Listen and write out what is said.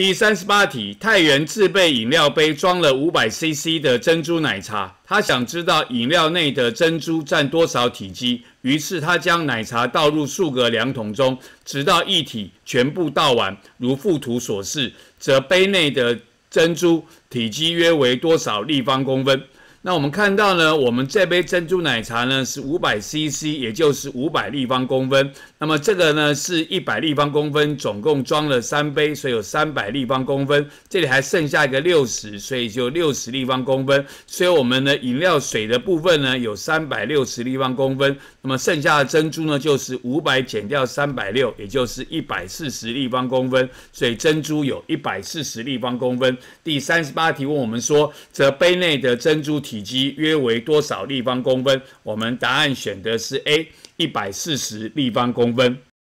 第三十八题，太原自备饮料杯装了五百 CC 的珍珠奶茶，他想知道饮料内的珍珠占多少体积。于是他将奶茶倒入数个量桶中，直到一体全部倒完，如附图所示，则杯内的珍珠体积约为多少立方公分？那我们看到呢，我们这杯珍珠奶茶呢是五百 CC，也就是五百立方公分。那么这个呢是一百立方公分，总共装了三杯，所以有三百立方公分。这里还剩下一个六十，所以就六十立方公分。所以我们的饮料水的部分呢有三百六十立方公分。那么剩下的珍珠呢就是五百减掉三百六，也就是一百四十立方公分。所以珍珠有一百四十立方公分。第三十八题问我们说，这杯内的珍珠。体积约为多少立方公分？我们答案选的是 A，一百四十立方公分。